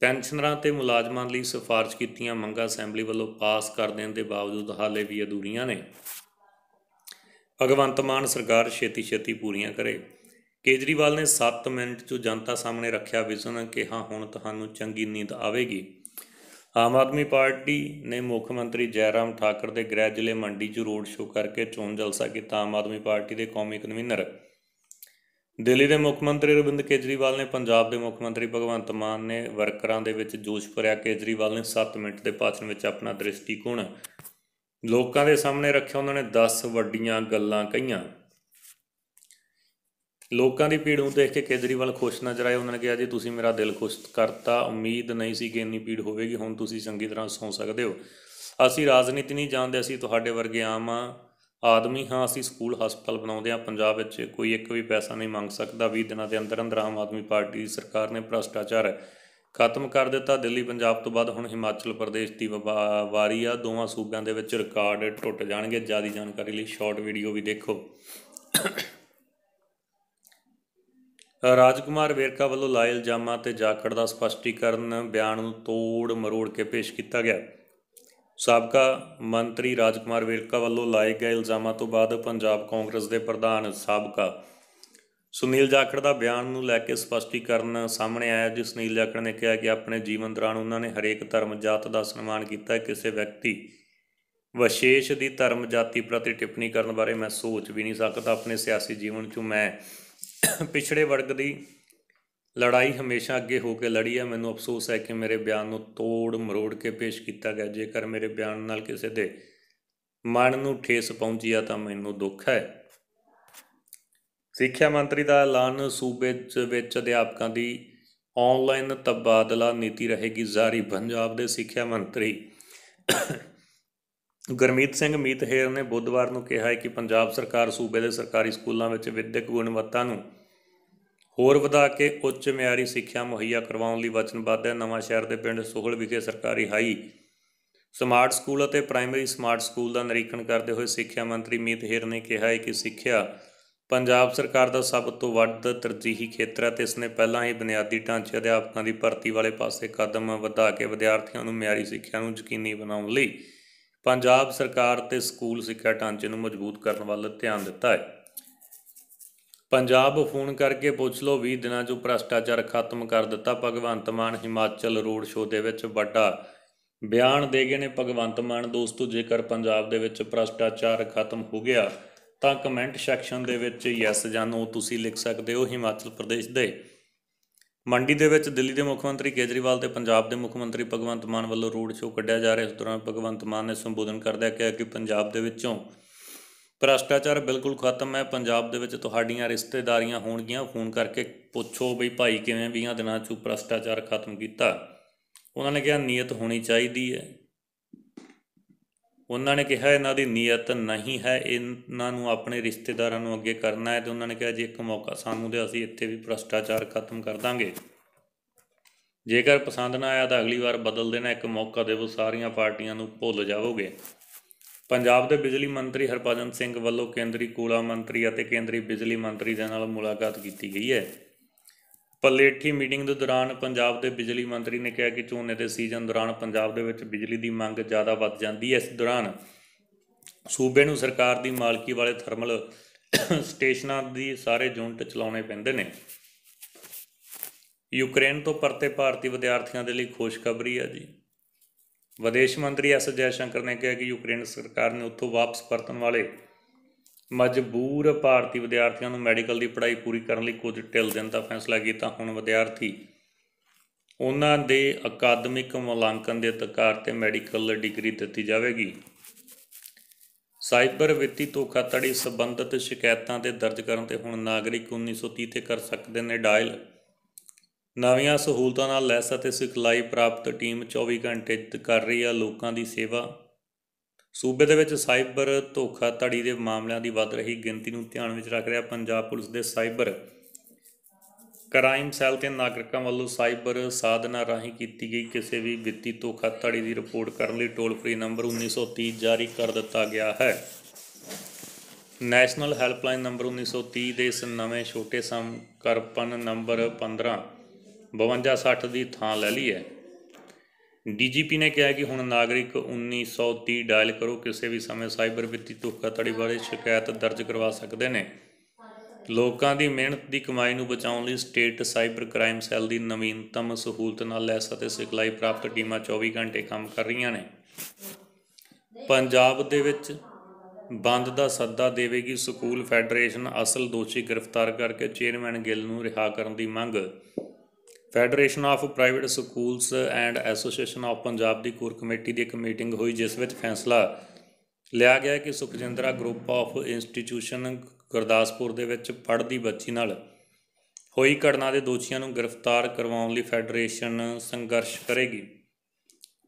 ਪੈਨਸ਼ਨਰਾਂ ਤੇ ਮੁਲਾਜ਼ਮਾਂ ਲਈ ਸਿਫਾਰਿਸ਼ ਕੀਤੀਆਂ ਮੰਗਾਂ ਅਸੈਂਬਲੀ ਵੱਲੋਂ ਪਾਸ ਕਰ ਦੇਣ ਦੇ ਬਾਵਜੂਦ ਹਾਲੇ ਵੀ ਅਧੂਰੀਆਂ ਨੇ ਭਗਵੰਤ ਮਾਨ ਸਰਕਾਰ ਛੇਤੀ ਛੇਤੀ ਪੂਰੀਆਂ ਕਰੇ ਕੇਜਰੀਵਾਲ ਨੇ 7 ਮਿੰਟ 'ਚ ਜਨਤਾ ਸਾਹਮਣੇ ਰੱਖਿਆ ਵਿਜ਼ਨ ਕਿ ਹਾਂ ਹੁਣ ਤੁਹਾਨੂੰ ਚੰਗੀ ਨੀਂਦ ਆਵੇਗੀ ਆਮ ਆਦਮੀ ਪਾਰਟੀ ਨੇ ਮੁੱਖ ਮੰਤਰੀ ਜੈਰਾਮ ਠਾਕਰ ਦੇ ਗ੍ਰਹਿ ਜ਼ਿਲ੍ਹੇ ਮੰਡੀ 'ਚ ਰੋਡ ਸ਼ੋਅ ਕਰਕੇ ਚੋਣ ਜਲਸਾ ਕੀਤਾ ਆਮ ਆਦਮੀ ਪਾਰਟੀ ਦੇ ਕੌਮੀ ਕਨਵੀਨਰ ਦਿੱਲੀ ਦੇ ਮੁੱਖ ਮੰਤਰੀ ਰਵਿੰਦ ਕੇਜਰੀਵਾਲ ਨੇ ਪੰਜਾਬ ਦੇ ਮੁੱਖ ਮੰਤਰੀ ਭਗਵੰਤ ਮਾਨ ਨੇ ਵਰਕਰਾਂ ਦੇ ਵਿੱਚ ਜੋਸ਼ ਭਰਿਆ ਕੇਜਰੀਵਾਲ ਨੇ 7 ਮਿੰਟ ਦੇ ਭਾਸ਼ਣ ਵਿੱਚ ਆਪਣਾ ਦ੍ਰਿਸ਼ਟੀਕੋਣ ਲੋਕਾਂ ਦੇ ਸਾਹਮਣੇ ਰੱਖਿਆ ਉਹਨਾਂ ਨੇ 10 ਵੱਡੀਆਂ ਗੱਲਾਂ ਕਹੀਆਂ ਲੋਕਾਂ ਦੀ ਭੀੜ ਨੂੰ ਦੇਖ ਕੇ ਕੇਜਰੀਵਾਲ ਖੁਸ਼ ਨਜ਼ਰ ਆਏ ਉਹਨਾਂ ਨੇ ਕਿਹਾ ਜੀ ਤੁਸੀਂ ਮੇਰਾ ਦਿਲ ਖੁਸ਼ ਕਰਤਾ ਉਮੀਦ ਨਹੀਂ ਸੀ ਕਿ ਇੰਨੀ ਭੀੜ ਹੋਵੇਗੀ ਹੁਣ ਤੁਸੀਂ ਚੰਗੀ ਤਰ੍ਹਾਂ ਸੌਂ ਸਕਦੇ ਹੋ ਅਸੀਂ ਰਾਜਨੀਤੀ ਨਹੀਂ ਜਾਣਦੇ ਅਸੀਂ ਤੁਹਾਡੇ ਵਰਗੇ ਆਮ ਆਦਮੀ ਹਾਂ ਅਸੀਂ ਸਕੂਲ ਹਸਪਤਾਲ ਬਣਾਉਂਦੇ ਆ ਪੰਜਾਬ ਵਿੱਚ ਕੋਈ ਇੱਕ ਵੀ ਪੈਸਾ ਨਹੀਂ ਮੰਗ ਸਕਦਾ 20 ਦਿਨਾਂ ਦੇ ਅੰਦਰ ਅੰਦਰ ਆਮ ਆਦਮੀ ਪਾਰਟੀ ਦੀ ਸਰਕਾਰ ਨੇ ਭ੍ਰਸ਼ਟਾਚਾਰ ਖਤਮ ਕਰ ਦਿੱਤਾ ਦਿੱਲੀ ਪੰਜਾਬ ਤੋਂ ਬਾਅਦ ਹੁਣ ਹਿਮਾਚਲ ਪ੍ਰਦੇਸ਼ ਦੀ ਵਾਰੀ ਆ ਦੋਵਾਂ ਸੂਬਿਆਂ ਦੇ ਵਿੱਚ ਰਿਕਾਰਡ ਟੁੱਟ ਜਾਣਗੇ ਜਿਆਦਾ ਜਾਣਕਾਰੀ ਲਈ ਸ਼ਾਰਟ ਵੀਡੀਓ ਵੀ ਦੇਖੋ ਰਾਜਕੁਮਾਰ ਵੇਰਕਾ ਵੱਲੋਂ ਲਾਏ ਇਲਜ਼ਾਮਾਂ ਤੇ ਜਾਖੜ ਦਾ ਸਪਸ਼ਟੀਕਰਨ ਬਿਆਨ ਨੂੰ ਤੋੜ ਮਰੋੜ ਕੇ ਪੇਸ਼ ਕੀਤਾ ਗਿਆ ਸਾਬਕਾ ਮੰਤਰੀ ਰਾਜਕੁਮਾਰ ਵੇਰਕਾ ਵੱਲੋਂ ਲਾਏ ਗਏ ਇਲਜ਼ਾਮਾਂ ਤੋਂ ਬਾਅਦ ਪੰਜਾਬ ਕਾਂਗਰਸ ਦੇ ਪ੍ਰਧਾਨ ਸਾਬਕਾ ਸੁਨੀਲ ਜਾਖੜ ਦਾ ਬਿਆਨ ਨੂੰ ਲੈ ਕੇ ਸਪਸ਼ਟੀਕਰਨ ਸਾਹਮਣੇ ਆਇਆ ਜਿਸ ਸੁਨੀਲ ਜਾਖੜ ਨੇ ਕਿਹਾ ਕਿ ਆਪਣੇ ਜੀਵਨ ਦੌਰਾਨ ਉਹਨਾਂ ਨੇ ਹਰੇਕ ਧਰਮ ਜਾਤ ਦਾ ਸਨਮਾਨ ਕੀਤਾ ਕਿਸੇ ਵਿਅਕਤੀ ਵਿਸ਼ੇਸ਼ ਦੀ ਧਰਮ ਜਾਤੀ ਪ੍ਰਤੀ ਟਿੱਪਣੀ ਕਰਨ ਬਾਰੇ ਮੈਂ ਸੋਚ ਵੀ ਨਹੀਂ ਸਕਦਾ ਆਪਣੇ ਸਿਆਸੀ ਜੀਵਨ 'ਚ ਮੈਂ ਪਿਛੜੇ ਵਰਗ ਦੀ ਲੜਾਈ ਹਮੇਸ਼ਾ ਅੱਗੇ ਹੋ ਕੇ ਲੜੀ ਹੈ ਮੈਨੂੰ ਅਫਸੋਸ ਹੈ ਕਿ ਮੇਰੇ ਬਿਆਨ ਨੂੰ ਤੋੜ ਮਰੋੜ ਕੇ ਪੇਸ਼ ਕੀਤਾ ਗਿਆ ਜੇਕਰ ਮੇਰੇ ਬਿਆਨ ਨਾਲ ਕਿਸੇ ਦੇ ਮਨ ਨੂੰ ਠੇਸ ਪਹੁੰਚੀ ਆ ਤਾਂ ਮੈਨੂੰ ਦੁੱਖ ਹੈ ਸਿੱਖਿਆ ਮੰਤਰੀ ਦਾ ਐਲਾਨ ਸੂਬੇ ਵਿੱਚ ਅਧਿਆਪਕਾਂ ਦੀ ਆਨਲਾਈਨ ਤਬਾਦਲਾ ਨੀਤੀ ਰਹੇਗੀ ਜਾਰੀ ਪੰਜਾਬ ਦੇ ਸਿੱਖਿਆ ਮੰਤਰੀ ਗੁਰਮੀਤ ਸਿੰਘ ਮੀਤ ਹੇਰ ਨੇ ਬੁੱਧਵਾਰ ਨੂੰ ਕਿਹਾ ਹੈ ਕਿ ਪੰਜਾਬ ਸਰਕਾਰ ਸੂਬੇ ਦੇ ਸਰਕਾਰੀ ਸਕੂਲਾਂ ਵਿੱਚ ਵਿਦਿਅਕ ਗੁਣਵੱਤਾ ਨੂੰ ਹੋਰ ਵਧਾ ਕੇ ਉੱਚ ਮਿਆਰੀ ਸਿੱਖਿਆ ਮੁਹੱਈਆ ਕਰਵਾਉਣ ਲਈ ਵਚਨਬੱਧ ਹੈ ਨਵਾਂ ਸ਼ਹਿਰ ਦੇ ਪਿੰਡ ਸੋਹਲ ਵਿਖੇ ਸਰਕਾਰੀ ਹਾਈ ਸਮਾਰਟ ਸਕੂਲ ਅਤੇ ਪ੍ਰਾਇਮਰੀ ਸਮਾਰਟ ਸਕੂਲ ਦਾ ਨਿਰੀਖਣ ਕਰਦੇ ਹੋਏ ਸਿੱਖਿਆ ਮੰਤਰੀ ਮੀਤ ਹੇਰ ਨੇ ਕਿਹਾ ਹੈ ਕਿ ਸਿੱਖਿਆ ਪੰਜਾਬ ਸਰਕਾਰ ਦਾ ਸਭ ਤੋਂ ਵੱਧ ਤਰਜੀਹੀ ਖੇਤਰ ਹੈ ਤੇ ਇਸ ਨੇ ਪਹਿਲਾਂ ਹੀ ਬੁਨਿਆਦੀ ਢਾਂਚੇ ਅਧਿਆਪਕਾਂ ਦੀ ਭਰਤੀ ਵਾਲੇ ਪਾਸੇ ਕਦਮ ਵਧਾ ਕੇ ਵਿਦਿਆਰਥੀਆਂ ਨੂੰ ਮਿਆਰੀ ਸਿੱਖਿਆ ਨੂੰ ਯਕੀਨੀ ਬਣਾਉਣ ਲਈ ਪੰਜਾਬ ਸਰਕਾਰ ਤੇ ਸਕੂਲ ਸਿੱਖਿਆ ਢਾਂਚੇ ਨੂੰ ਮਜ਼ਬੂਤ ਕਰਨ ਵੱਲ ਧਿਆਨ ਦਿੱਤਾ ਹੈ ਪੰਜਾਬ ਫੋਨ ਕਰਕੇ ਪੁੱਛ ਲਓ 20 ਦਿਨਾਂ 'ਚ ਭ੍ਰਸ਼ਟਾਚਾਰ ਖਤਮ ਕਰ ਦਿੱਤਾ ਭਗਵੰਤ ਮਾਨ ਹਿਮਾਚਲ ਰੋਡ ਸ਼ੋਅ ਦੇ ਵਿੱਚ ਵੱਡਾ ਬਿਆਨ ਦੇ ਗਏ ਨੇ ਭਗਵੰਤ ਮਾਨ ਦੋਸਤੋ ਜੇਕਰ ਪੰਜਾਬ ਦੇ ਵਿੱਚ ਭ੍ਰਸ਼ਟਾਚਾਰ ਖਤਮ ਹੋ ਗਿਆ ਤਾਂ ਕਮੈਂਟ ਸੈਕਸ਼ਨ ਦੇ ਵਿੱਚ ਯੈਸ ਜਾਂ ਨੋ ਤੁਸੀਂ ਲਿਖ ਸਕਦੇ ਹੋ ਹਿਮਾਚਲ ਪ੍ਰਦੇਸ਼ ਦੇ ਮੰਡੀ ਦੇ ਵਿੱਚ ਦਿੱਲੀ ਦੇ ਮੁੱਖ ਮੰਤਰੀ ਕੇਜਰੀਵਾਲ ਤੇ ਪੰਜਾਬ ਦੇ ਮੁੱਖ ਮੰਤਰੀ ਭਗਵੰਤ ਮਾਨ ਵੱਲੋਂ ਰੋਡ ਸ਼ੋਅ ਕੱਢਿਆ ਜਾ ਰਿਹਾ ਇਸ ਦੌਰਾਨ ਭਗਵੰਤ ਮਾਨ ਨੇ ਸੰਬੋਧਨ ਕਰਦਿਆਂ ਕਿਹਾ ਕਿ ਪੰਜਾਬ ਦੇ ਵਿੱਚੋਂ ਭ੍ਰਸ਼ਟਾਚਾਰ ਬਿਲਕੁਲ ਖਤਮ ਹੈ ਪੰਜਾਬ ਦੇ ਵਿੱਚ ਤੁਹਾਡੀਆਂ ਰਿਸ਼ਤੇਦਾਰੀਆਂ ਹੋਣਗੀਆਂ ਫੋਨ ਕਰਕੇ ਪੁੱਛੋ ਬਈ ਭਾਈ ਕਿਵੇਂ 20 ਦਿਨਾਂ 'ਚ ਭ੍ਰਸ਼ਟਾਚਾਰ ਖਤਮ ਕੀਤਾ ਉਹਨਾਂ ਨੇ ਕਿਹਾ ਨੀਅਤ ਹੋਣੀ ਚਾਹੀਦੀ ਹੈ ਉਹਨਾਂ ਨੇ ਕਿਹਾ ਇਹਨਾਂ ਦੀ ਨੀਅਤ ਨਹੀਂ ਹੈ ਇਹਨਾਂ ਨੂੰ ਆਪਣੇ ਰਿਸ਼ਤੇਦਾਰਾਂ ਨੂੰ ਅੱਗੇ ਕਰਨਾ ਹੈ ਤੇ ਉਹਨਾਂ ਨੇ ਕਿਹਾ ਜੇ ਇੱਕ ਮੌਕਾ ਸਾਨੂੰ ਦੇ ਅਸੀਂ ਇੱਥੇ ਵੀ ਭ੍ਰਸ਼ਟਾਚਾਰ ਖਤਮ ਕਰ ਦਾਂਗੇ ਜੇਕਰ ਪਸੰਦ ਨਾ ਆਇਆ ਤਾਂ ਅਗਲੀ ਵਾਰ ਬਦਲ ਦੇਣਾ ਇੱਕ ਮੌਕਾ ਦੇਵੋ ਸਾਰੀਆਂ ਪਾਰਟੀਆਂ ਨੂੰ ਭੁੱਲ ਜਾਵੋਗੇ ਪੰਜਾਬ ਦੇ ਬਿਜਲੀ ਮੰਤਰੀ ਹਰਪਾਜਨ ਸਿੰਘ ਵੱਲੋਂ ਕੇਂਦਰੀ ਕੋਲਾ ਮੰਤਰੀ ਅਤੇ ਕੇਂਦਰੀ ਬਿਜਲੀ ਮੰਤਰੀ ਦੇ ਨਾਲ ਮੁਲਾਕਾਤ ਕੀਤੀ ਗਈ ਹੈ ਪਲੇਠੀ ਮੀਟਿੰਗ ਦੇ ਦੌਰਾਨ ਪੰਜਾਬ ਦੇ ਬਿਜਲੀ ਮੰਤਰੀ ਨੇ ਕਿਹਾ ਕਿ ਝੋਨੇ ਦੇ ਸੀਜ਼ਨ ਦੌਰਾਨ ਪੰਜਾਬ ਦੇ ਵਿੱਚ ਬਿਜਲੀ ਦੀ ਮੰਗ ਜ਼ਿਆਦਾ ਵੱਧ ਜਾਂਦੀ ਹੈ ਇਸ ਦੌਰਾਨ ਸੂਬੇ ਨੂੰ ਸਰਕਾਰ ਦੀ ਮਾਲਕੀ ਵਾਲੇ ਥਰਮਲ ਸਟੇਸ਼ਨਾਂ ਦੀ ਸਾਰੇ ਯੂਨਿਟ ਚਲਾਉਣੇ ਪੈਂਦੇ ਨੇ ਯੂਕਰੇਨ ਤੋਂ ਪਰਤੇ ਭਾਰਤੀ ਵਿਦਿਆਰਥੀਆਂ ਦੇ ਲਈ ਖੁਸ਼ਖਬਰੀ ਹੈ ਜੀ ਵਿਦੇਸ਼ ਮੰਤਰੀ ਐਸ ਜੈ ਸ਼ੰਕਰ ਨੇ ਕਿਹਾ ਕਿ ਯੂਕਰੇਨ ਸਰਕਾਰ ਨੇ ਉੱਥੋਂ ਵਾਪਸ ਪਰਤਣ ਵਾਲੇ ਮਜਬੂਰ ਭਾਰਤੀ ਵਿਦਿਆਰਥੀਆਂ ਨੂੰ ਮੈਡੀਕਲ ਦੀ ਪੜ੍ਹਾਈ ਪੂਰੀ ਕਰਨ ਲਈ ਕੁਝ ਢਿੱਲ ਦੇਣ ਦਾ ਫੈਸਲਾ ਕੀਤਾ ਹੁਣ ਵਿਦਿਆਰਥੀ ਉਹਨਾਂ ਦੇ ਅਕਾਦਮਿਕ ਮੁਲਾਂਕਣ ਦੇ ਅਧਿਕਾਰ ਤੇ ਮੈਡੀਕਲ ਡਿਗਰੀ ਦਿੱਤੀ ਜਾਵੇਗੀ ਸਾਈਬਰ ਵਿੱਤੀ ਧੋਖਾਧੜੀ ਸੰਬੰਧਿਤ ਸ਼ਿਕਾਇਤਾਂ ਦੇ ਦਰਜ ਕਰਨ ਤੇ ਹੁਣ ਨਾਗਰਿਕ 1930 ਤੇ ਕਰ ਸਕਦੇ ਨੇ ਡਾਇਲ ਨਵੀਆਂ ਸਹੂਲਤਾਂ ਨਾਲ ਲੈਸ ਅਤੇ ਸਿਖਲਾਈ ਪ੍ਰਾਪਤ ਟੀਮ 24 ਘੰਟੇ ਕਰ ਰਹੀ ਆ ਲੋਕਾਂ ਦੀ ਸੇਵਾ ਸੂਬੇ ਦੇ ਵਿੱਚ ਸਾਈਬਰ ਧੋਖਾਧੜੀ ਦੇ ਮਾਮਲਿਆਂ ਦੀ ਵੱਧ ਰਹੀ ਗਿਣਤੀ ਨੂੰ ਧਿਆਨ ਵਿੱਚ ਰੱਖ ਰਿਹਾ ਪੰਜਾਬ ਪੁਲਿਸ ਦੇ ਸਾਈਬਰ ਕ੍ਰਾਈਮ ਸੈੱਲ ਤੇ ਨਾਗਰਿਕਾਂ ਵੱਲੋਂ ਸਾਈਬਰ ਸਾਧਨਾ ਰਾਹੀਂ ਕੀਤੀ ਗਈ ਕਿਸੇ ਵੀ ਵਿੱਤੀ ਧੋਖਾਧੜੀ ਦੀ ਰਿਪੋਰਟ ਕਰਨ ਲਈ ਟੋਲ ਫ੍ਰੀ ਨੰਬਰ 1930 ਜਾਰੀ ਕਰ ਦਿੱਤਾ ਗਿਆ ਹੈ ਨੈਸ਼ਨਲ ਹੈਲਪਲਾਈਨ ਨੰਬਰ 1930 ਦੇ ਇਸ ਨਵੇਂ ਛੋਟੇ ਸੰਕਰਪਨ ਨੰਬਰ 15 5260 ਦੀ ਥਾਂ ਲੈ ਲਈ ਹੈ ਡੀਜੀਪੀ ਨੇ ਕਿਹਾ ਕਿ ਹੁਣ ਨਾਗਰਿਕ 1930 ਡਾਇਲ ਕਰੋ ਕਿਸੇ ਵੀ ਸਮੇਂ ਸਾਈਬਰ ਵਿੱਤੀ ਧੋਖਾਧੜੀ ਬਾਰੇ ਸ਼ਿਕਾਇਤ ਦਰਜ ਕਰਵਾ ਸਕਦੇ ਨੇ ਲੋਕਾਂ ਦੀ ਮਿਹਨਤ ਦੀ ਕਮਾਈ ਨੂੰ ਬਚਾਉਣ ਲਈ ਸਟੇਟ ਸਾਈਬਰ ਕ੍ਰਾਈਮ ਸੈੱਲ ਦੀ ਨਵੀਨਤਮ ਸਹੂਲਤ ਨਾਲ ਲੈਸ ਅਤੇ ਸਿਖਲਾਈ ਪ੍ਰਾਪਤ ਟੀਮਾਂ 24 ਘੰਟੇ ਕੰਮ ਕਰ ਰਹੀਆਂ ਨੇ ਪੰਜਾਬ ਦੇ ਵਿੱਚ ਬੰਦ ਦਾ ਸੱਦਾ ਦੇਵੇਗੀ ਸਕੂਲ ਫੈਡਰੇਸ਼ਨ ਅਸਲ ਦੋਸ਼ੀ ਗ੍ਰਿਫਤਾਰ ਕਰਕੇ ਚੇਅਰਮੈਨ ਗਿੱਲ ਨੂੰ ਰਿਹਾ ਕਰਨ ਦੀ ਮੰਗ federation of private schools and association of Punjab ਦੀ ਕੋਰ ਕਮੇਟੀ ਦੀ ਇੱਕ ਮੀਟਿੰਗ ਹੋਈ ਜਿਸ ਵਿੱਚ ਫੈਸਲਾ ਲਿਆ ਗਿਆ ਕਿ Sukhjindra group of institution Gurdaspur ਦੇ ਵਿੱਚ ਪੜ੍ਹਦੀ ਬੱਚੀ ਨਾਲ ਹੋਈ ਘਟਨਾ ਦੇ ਦੋਸ਼ੀਆਂ ਨੂੰ ਗ੍ਰਿਫਤਾਰ ਕਰਵਾਉਣ ਲਈ ਫੈਡਰੇਸ਼ਨ ਸੰਘਰਸ਼ ਕਰੇਗੀ